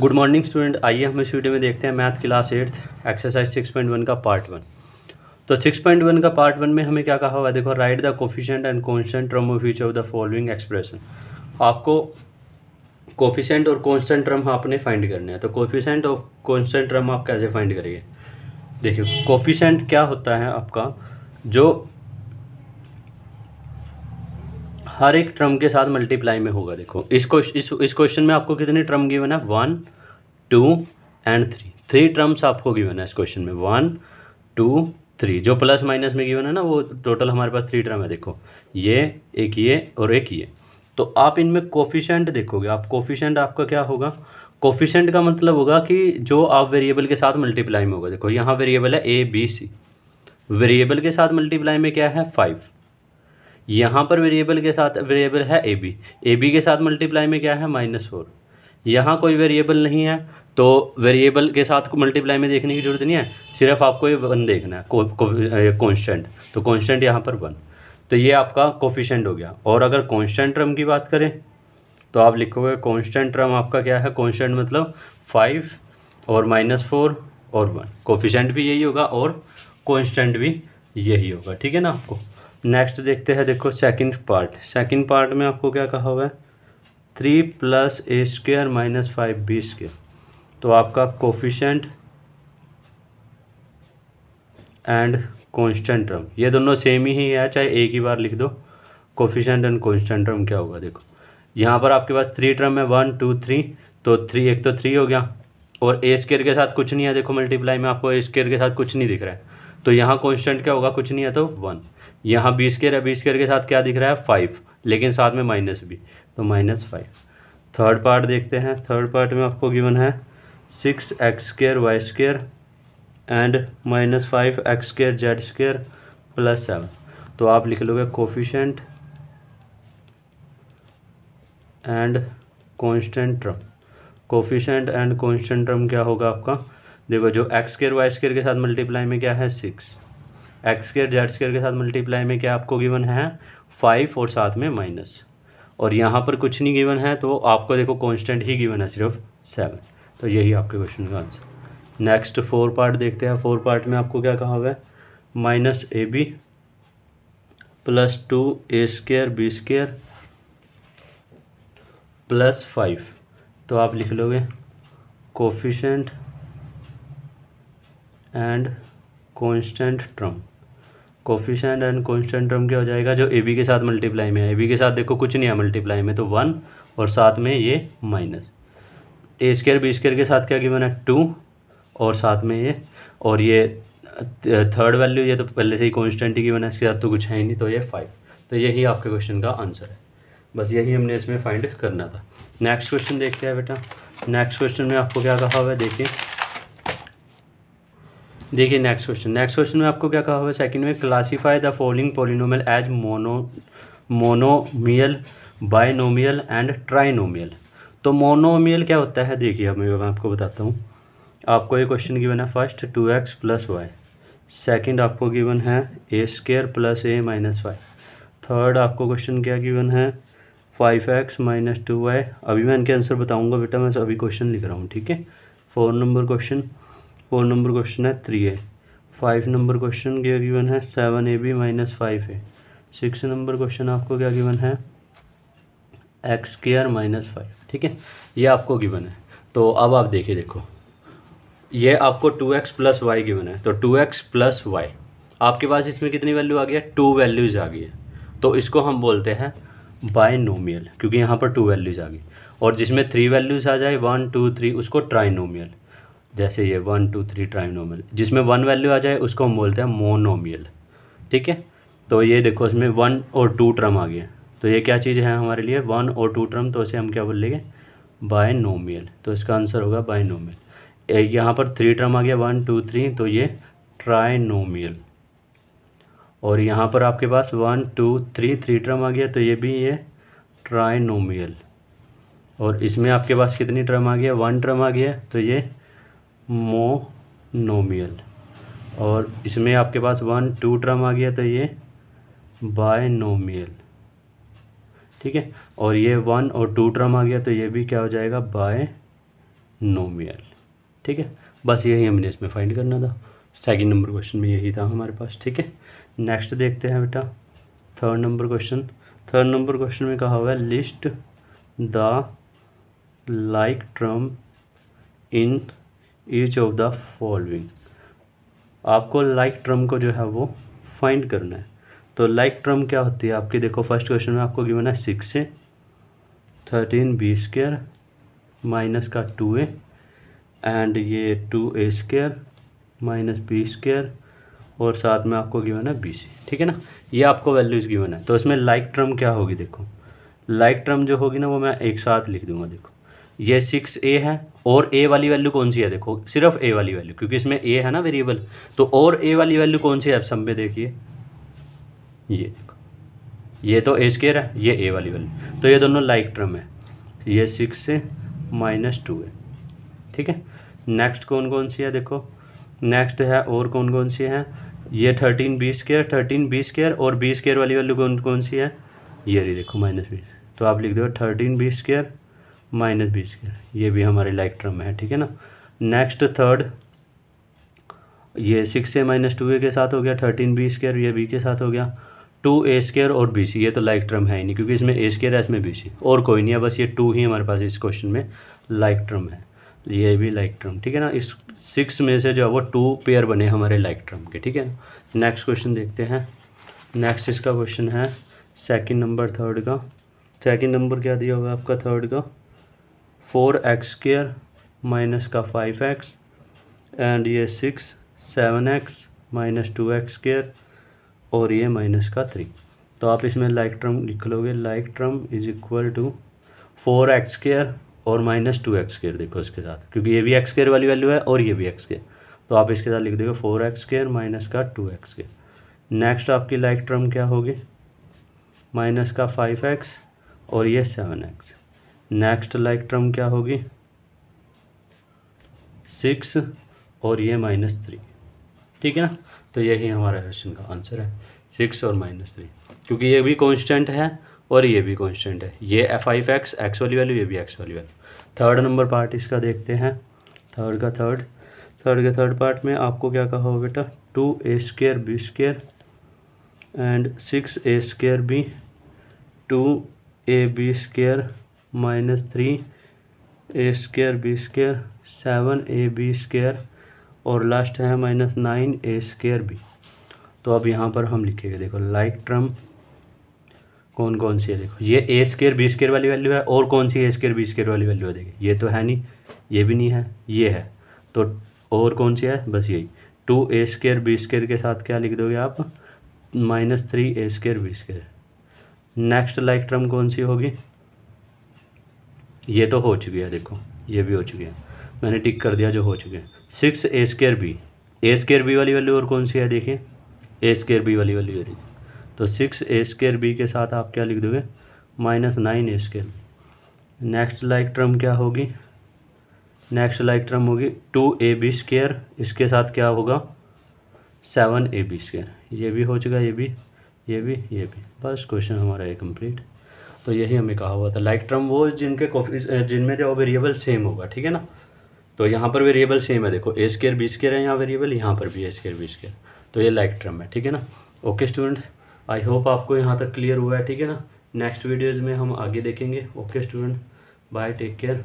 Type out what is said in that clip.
good morning student आइए हम इस वीडियो में देखते हैं math class eighth exercise six point one का पार्ट वन तो सिक्स पॉइंट वन का पार्ट वन में हमें क्या कहा हुआ है देखो write the coefficient and constant term of each of the following expression आपको कोफिशेंट और कॉन्स्टेंट ट्रम आपने फाइंड करने हैं तो कोफिशेंट और कॉन्स्टेंट ट्रम आप कैसे फाइंड करिए देखिए कोफिशेंट क्या होता है आपका जो हर एक ट्रम के साथ मल्टीप्लाई में होगा देखो इस क्वेश्चन इस क्वेश्चन में आपको कितने ट्रम गिवन है one two and three three terms आपको गिवन है इस क्वेश्चन में वन टू थ्री जो प्लस माइनस में गिवन है ना वो टोटल हमारे पास थ्री ट्रम है देखो ये एक ये और एक ये तो आप इनमें कोफिशेंट देखोगे आप कोफिशेंट आपका क्या होगा कोफिशेंट का मतलब होगा कि जो आप वेरिएबल के साथ मल्टीप्लाई में होगा देखो यहाँ वेरिएबल है ए बी सी वेरिएबल के साथ मल्टीप्लाई में क्या है फाइव यहाँ पर वेरिएबल के साथ वेरिएबल है ए बी ए बी के साथ मल्टीप्लाई में क्या है माइनस फोर यहाँ कोई वेरिएबल नहीं है तो वेरिएबल के साथ मल्टीप्लाई में देखने की जरूरत नहीं है सिर्फ आपको ये वन देखना है कॉन्स्टेंट तो कॉन्स्टेंट यहाँ पर वन तो ये आपका कोफिशेंट हो गया और अगर कॉन्स्टेंट रम की बात करें तो आप लिखोगे कॉन्स्टेंट रम आपका क्या है कॉन्स्टेंट मतलब फाइव और माइनस फोर और वन कोफिशेंट भी यही होगा और कॉन्स्टेंट भी यही होगा ठीक है ना आपको नेक्स्ट देखते हैं देखो सेकंड पार्ट सेकंड पार्ट में आपको क्या कहा हुआ है three plus A square minus five B square तो आपका कोफिशेंट एंड कॉन्स्टेंट टर्म ये दोनों सेम ही है चाहे एक ही बार लिख दो कोफिशेंट एंड कॉन्स्टेंट टर्म क्या होगा देखो यहाँ पर आपके पास थ्री टर्म है वन टू थ्री तो थ्री एक तो थ्री हो गया और ए स्केयर के साथ कुछ नहीं है देखो मल्टीप्लाई में आपको ए स्केयर के साथ कुछ नहीं दिख रहा है तो यहाँ कॉन्स्टेंट क्या होगा कुछ नहीं है तो वन यहाँ बी स्केयर है बी स्केयर के साथ क्या दिख रहा है फाइव लेकिन साथ में माइनस भी तो माइनस फाइव थर्ड पार्ट देखते हैं थर्ड पार्ट में आपको गिवन है six X square Y square and minus five X square Z square plus seven तो आप लिख लोगे coefficient and constant term coefficient and constant term क्या होगा आपका देखो जो एक्स स्केयर वाई स्केयर के साथ मल्टीप्लाई में क्या है six X square Z square के साथ मल्टीप्लाई में क्या आपको गिवन है फाइव और साथ में माइनस और यहाँ पर कुछ नहीं गिवन है तो आपको देखो कॉन्स्टेंट ही गिवन है सिर्फ सेवन तो यही आपके क्वेश्चन का आंसर नेक्स्ट फोर पार्ट देखते हैं फोर पार्ट में आपको क्या कहा हुआ है minus A B plus two A square B square plus five तो आप लिख लोगे coefficient and constant term coefficient and constant term क्या हो जाएगा जो ए बी के साथ मल्टीप्लाई में है ए बी के साथ देखो कुछ नहीं है मल्टीप्लाई में तो वन और साथ में ये minus A square B square के साथ क्या कि है टू और साथ में ये और ये थर्ड uh, वैल्यू ये तो पहले से ही कॉन्स्टेंट ही की बना इसके साथ तो कुछ है ही नहीं तो ये फाइव तो यही आपके क्वेश्चन का आंसर है बस यही हमने इसमें फाइंड करना था नेक्स्ट क्वेश्चन देखते हैं बेटा नेक्स्ट क्वेश्चन में आपको क्या कहा हुआ है देखिए देखिए नेक्स्ट क्वेश्चन नेक्स्ट क्वेश्चन में आपको क्या कहा हुआ है सेकंड में classify the following polynomial as mono monomial binomial and trinomial तो मोनोमियल क्या होता है देखिए अब मैं आपको बताता हूँ आपको ये क्वेश्चन गिवन है first two x plus y second आपको गिवन है a square plus a minus y third आपको क्वेश्चन क्या गिवन है five x minus two y अभी मैं इनके आंसर बताऊँगा बेटा मैं अभी क्वेश्चन लिख रहा हूँ ठीक है four number question four number question है three A five number question क्या गिवन है seven A B minus five A six number question आपको क्या गिवन है एक्स केयर माइनस फाइव ठीक है ये आपको गिवन है तो अब आप देखिए देखो ये आपको two x plus Y given है तो टू एक्स प्लस वाई आपके पास इसमें कितनी वैल्यू आ गई है टू वैल्यूज़ आ गई है तो इसको हम बोलते हैं बायनोमियल क्योंकि यहाँ पर टू वैल्यूज़ आ गई और जिसमें थ्री वैल्यूज़ आ जाए वन टू थ्री उसको ट्राइनोमियल जैसे ये वन टू थ्री ट्राइनोमियल जिसमें वन वैल्यू आ जाए उसको हम बोलते हैं मोनोमियल ठीक है तो ये देखो इसमें वन और टू ट्रम आ गया तो ये क्या चीज़ है हमारे लिए वन और टू ट्रम तो इसे हम क्या बोल लेंगे बायनोमियल तो इसका आंसर होगा बायनोमियल यहाँ पर थ्री ट्रम आ गया वन टू थ्री तो ये ट्राइनोमियल और यहाँ पर आपके पास one two three three term आ गया तो ये भी ये ट्राइनोमियल और इसमें आपके पास कितनी ट्रम आ गया वन ट्रम आ गया तो ये मोनोमियल और इसमें आपके पास वन टू ट्रम आ गया तो ये बायनोमियल ठीक है और ये वन और टू ट्रम आ गया तो ये भी क्या हो जाएगा बायनोमियल ठीक है बस यही हमने इसमें फाइंड करना था सेकंड नंबर क्वेश्चन में यही था हमारे पास ठीक है नेक्स्ट देखते हैं बेटा third number question third number question में कहा हुआ है list the like term in each of the following आपको लाइक ट्रम को जो है वो फाइंड करना है तो लाइक ट्रम क्या होती है आपकी देखो फर्स्ट क्वेश्चन में आपको गिवन है six A thirteen B square minus का टू ए एंड ये two A square minus B square और साथ में आपको गिवन है बी सी ठीक है ना ये आपको वैल्यूज़ गिवन है तो इसमें लाइक like ट्रम क्या होगी देखो लाइक like ट्रम जो होगी ना वो मैं एक साथ लिख दूंगा देखो ये सिक्स ए है और ए वाली वैल्यू कौन सी है देखो सिर्फ ए वाली वैल्यू क्योंकि इसमें ए है ना वेरिएबल तो और ए वाली वैल्यू कौन सी है आप सब में देखिए ये देखो ये तो ए स्केयर है ये ए वाली वैल्यू तो ये दोनों लाइक ट्रम है ये सिक्स से माइनस टू है ठीक है नेक्स्ट कौन कौन सी है देखो नेक्स्ट है और कौन कौन सी है ये thirteen B square thirteen B square और बी स्केयर वाली वैल्यू कौन कौन सी है ये रही देखो माइनस बीस तो आप लिख दो thirteen B square minus B square ये भी हमारे लाइक टर्म है ठीक है ना नेक्स्ट थर्ड ये six A minus two A के साथ हो गया थर्टीन बी स्केयर ये बी के साथ हो गया टू ए स्केयर और बी सी ये तो लाइक टर्म है ही नहीं क्योंकि इसमें ए स्केयर है इसमें बी सी और कोई नहीं है बस ये टू ही हमारे पास इस क्वेश्चन में लाइक टर्म है ये भी लाइक टर्म ठीक है ना इस सिक्स में से जो है वो टू पेयर बने हमारे लाइक टर्म के ठीक है नेक्स्ट क्वेश्चन देखते हैं नेक्स्ट इसका क्वेश्चन है सेकेंड नंबर थर्ड का सेकेंड नंबर क्या दिया हुआ आपका थर्ड का फोर एक्स स्केयर माइनस का फाइव एक्स एंड ये six seven X minus two X square और ये माइनस का थ्री तो आप इसमें लाइक ट्रम लिख लोगे like term is equal to four X square और माइनस टू एक्स स्क्र देखो इसके साथ क्योंकि ये भी एक्स स्केयर वाली वैल्यू है और ये भी एक्स स्क्र तो आप इसके साथ लिख देगा फोर एक्स स्केयर माइनस का टू एक्स स्क्र नेक्स्ट आपकी लाइक ट्रम क्या होगी माइनस का फाइव एक्स और ये seven X next like term क्या होगी सिक्स और ये माइनस थ्री ठीक है ना तो यही हमारा क्वेश्चन का आंसर है सिक्स और माइनस थ्री क्योंकि ये भी कांस्टेंट है और ये भी कांस्टेंट है ये एफ आई एक्स एक्स वाली वैल्यू ये भी एक्स वाली वैल्यू थर्ड नंबर पार्ट इसका देखते हैं थर्ड का थर्ड थर्ड के थर्ड पार्ट में आपको क्या कहा हो बेटा two A square B square and six A square B two A B square minus three A square B square seven A B square और लास्ट है minus nine A square B तो अब यहाँ पर हम लिखेंगे देखो लाइक ट्रम कौन कौन सी है देखो ये ए स्केयर बी स्केयर वाली वैल्यू है और कौन सी ए स्केयर बी स्केयर वाली वैल्यू है देखिए ये तो है नहीं ये भी नहीं है ये है तो और कौन सी है बस यही two A square B square के साथ क्या लिख दोगे आप minus three A square B square next like term कौन सी होगी ये तो हो चुकी है देखो ये भी हो चुकी है मैंने टिक कर दिया जो हो चुके हैं six A square B A square B वाली वैल्यू और कौन सी है देखिए ए स्केयर बी वाली वैल्यू है तो सिक्स ए स्केयर बी के साथ आप क्या लिख दोगे minus nine A square next like term क्या होगी नेक्स्ट लाइक टर्म होगी टू ए बी स्केयर इसके साथ क्या होगा सेवन ए बी स्केयर ये भी हो चुका ये भी ये भी ये भी बस क्वेश्चन हमारा ये कम्प्लीट तो यही हमें कहा हुआ था लाइक ट्रम वो जिनके जिनमें जो वेरिएबल सेम होगा ठीक है ना तो यहाँ पर वेरिएबल सेम है देखो ए स्केयर बी स्केयर है यहाँ वेरिएबल यहाँ पर भी ए स्केयर बी स्केयर तो ये लाइक ट्रम है ठीक है ना ओके स्टूडेंट आई होप आपको यहाँ तक क्लियर हुआ है ठीक है ना नेक्स्ट वीडियोज़ में हम आगे देखेंगे okay student bye take care